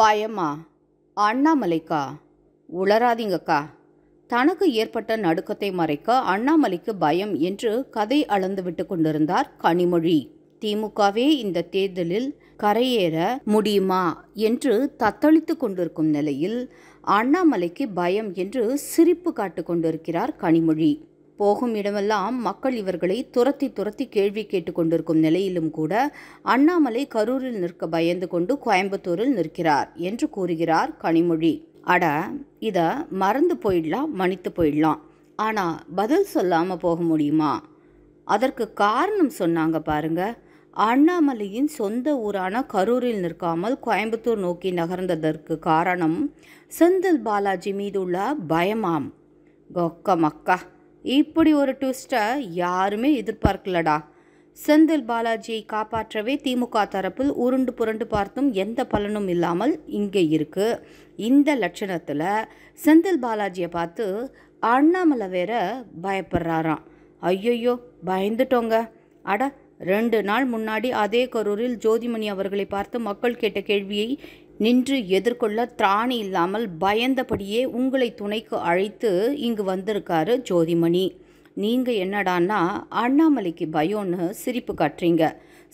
அபாயமா அண்ணாமலைக்கா உளராதிங்கக்கா தனக்கு ஏற்பட்ட நடுக்கத்தை மறைக்க அண்ணாமலைக்கு பயம் என்று கதை அளந்து விட்டு கொண்டிருந்தார் கனிமொழி திமுகவே இந்த தேர்தலில் கரையேற முடியுமா என்று தத்தளித்து கொண்டிருக்கும் நிலையில் அண்ணாமலைக்கு பயம் என்று சிரிப்பு காட்டு கொண்டிருக்கிறார் கனிமொழி போகும் இடமெல்லாம் மக்கள் இவர்களை துரத்தி துரத்தி கேள்வி கேட்டுக்கொண்டிருக்கும் நிலையிலும் கூட அண்ணாமலை கரூரில் நிற்க பயந்து கொண்டு கோயம்புத்தூரில் நிற்கிறார் என்று கூறுகிறார் கனிமொழி அட இதை மறந்து போயிடலாம் மன்னித்து போயிடலாம் ஆனால் பதில் சொல்லாமல் போக முடியுமா அதற்கு காரணம் சொன்னாங்க பாருங்க அண்ணாமலையின் சொந்த ஊரான கரூரில் நிற்காமல் கோயம்புத்தூர் நோக்கி நகர்ந்ததற்கு காரணம் செந்தில் பாலாஜி மீதுள்ள பயமாம் கொக்க மக்கா இப்படி ஒரு ட்விஸ்ட்டை யாருமே எதிர்பார்க்கலடா செந்தில் பாலாஜியை காப்பாற்றவே திமுக தரப்பில் உருண்டு புரண்டு பார்த்தும் எந்த பலனும் இல்லாமல் இங்கே இருக்கு இந்த லட்சணத்தில் செந்தில் பாலாஜியை பார்த்து அண்ணாமலை வேற பயப்படுறாராம் ஐயோ பயந்துட்டோங்க அட ரெண்டு நாள் முன்னாடி அதே கரூரில் ஜோதிமணி அவர்களை பார்த்து மக்கள் கேட்ட கேள்வியை நின்று எதிர்கொள்ள திராணி இல்லாமல் பயந்தபடியே உங்களை துணைக்கு அழைத்து இங்கு வந்திருக்காரு ஜோதிமணி நீங்கள் என்னடான்னா அண்ணாமலைக்கு பயோன்னு சிரிப்பு காட்டுறீங்க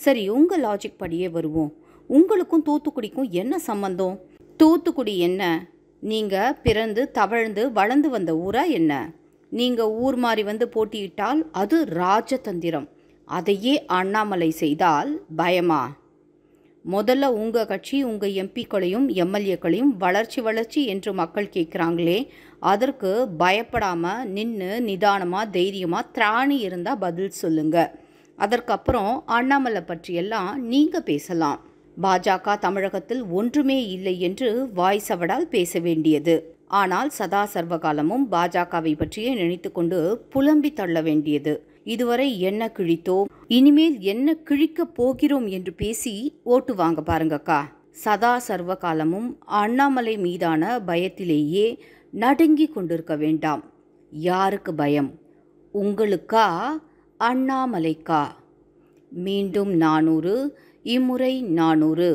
சரி உங்கள் லாஜிக் படியே வருவோம் உங்களுக்கும் தூத்துக்குடிக்கும் என்ன சம்பந்தம் தூத்துக்குடி என்ன நீங்கள் பிறந்து தவழ்ந்து வளர்ந்து வந்த ஊரா என்ன நீங்கள் ஊர் மாறி வந்து போட்டியிட்டால் அது ராஜதந்திரம் அதையே அண்ணாமலை செய்தால் பயமா முதல்ல உங்கள் கட்சி உங்கள் எம்பிக்களையும் எம்எல்ஏக்களையும் வளர்ச்சி வளர்ச்சி என்று மக்கள் கேட்குறாங்களே அதற்கு பயப்படாமல் நின்று நிதானமாக தைரியமாக திராணி இருந்தால் பதில் சொல்லுங்கள் அதற்கப்புறம் அண்ணாமலை பற்றியெல்லாம் நீங்கள் பேசலாம் பாஜக தமிழகத்தில் ஒன்றுமே இல்லை என்று வாய் சவடால் பேச வேண்டியது ஆனால் சதா சர்வகாலமும் பாஜகவை பற்றியே நினைத்து கொண்டு புலம்பி தள்ள வேண்டியது இதுவரை என்ன கிழித்தோம் இனிமேல் என்ன கிழிக்கப் போகிறோம் என்று பேசி ஓட்டு வாங்க பாருங்கக்கா சதா சர்வ காலமும் அண்ணாமலை மீதான பயத்திலேயே நடுங்கி கொண்டிருக்க வேண்டாம் யாருக்கு பயம் உங்களுக்கா அண்ணாமலைக்கா மீண்டும் நானூறு இம்முறை நானூறு